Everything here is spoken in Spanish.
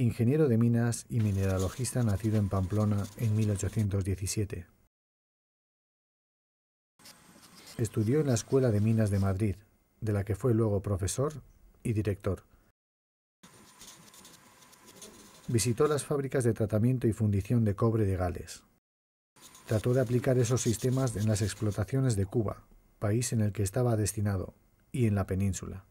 ingeniero de minas y mineralogista nacido en Pamplona en 1817. Estudió en la Escuela de Minas de Madrid, de la que fue luego profesor y director. Visitó las fábricas de tratamiento y fundición de cobre de Gales. Trató de aplicar esos sistemas en las explotaciones de Cuba, país en el que estaba destinado, y en la península.